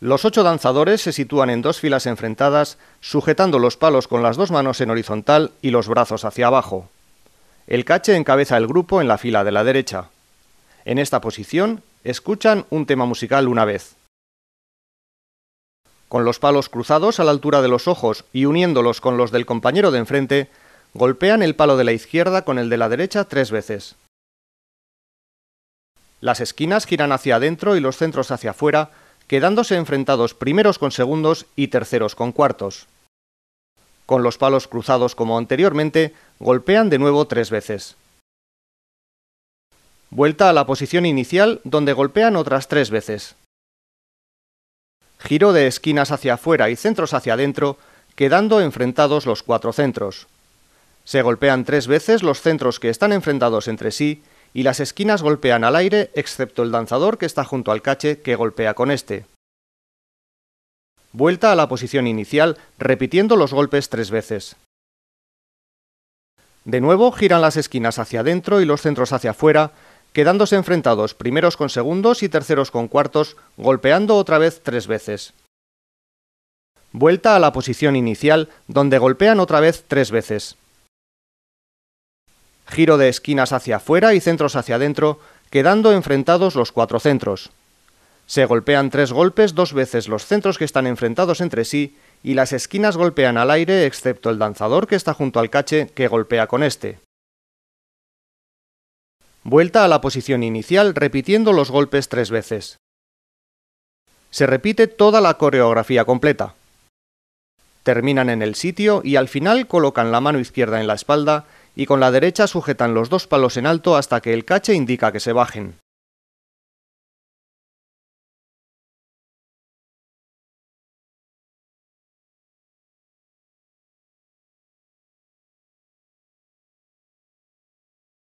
Los ocho danzadores se sitúan en dos filas enfrentadas, sujetando los palos con las dos manos en horizontal y los brazos hacia abajo. El cache encabeza el grupo en la fila de la derecha. En esta posición, escuchan un tema musical una vez. Con los palos cruzados a la altura de los ojos y uniéndolos con los del compañero de enfrente, golpean el palo de la izquierda con el de la derecha tres veces. Las esquinas giran hacia adentro y los centros hacia afuera, quedándose enfrentados primeros con segundos y terceros con cuartos. Con los palos cruzados como anteriormente, golpean de nuevo tres veces. Vuelta a la posición inicial donde golpean otras tres veces. Giro de esquinas hacia afuera y centros hacia adentro, quedando enfrentados los cuatro centros. Se golpean tres veces los centros que están enfrentados entre sí y las esquinas golpean al aire excepto el danzador que está junto al cache que golpea con este. Vuelta a la posición inicial repitiendo los golpes tres veces. De nuevo giran las esquinas hacia adentro y los centros hacia afuera, quedándose enfrentados primeros con segundos y terceros con cuartos, golpeando otra vez tres veces. Vuelta a la posición inicial, donde golpean otra vez tres veces. Giro de esquinas hacia afuera y centros hacia adentro, quedando enfrentados los cuatro centros. Se golpean tres golpes dos veces los centros que están enfrentados entre sí y las esquinas golpean al aire excepto el danzador que está junto al cache que golpea con este. Vuelta a la posición inicial repitiendo los golpes tres veces. Se repite toda la coreografía completa. Terminan en el sitio y al final colocan la mano izquierda en la espalda y con la derecha sujetan los dos palos en alto hasta que el cache indica que se bajen.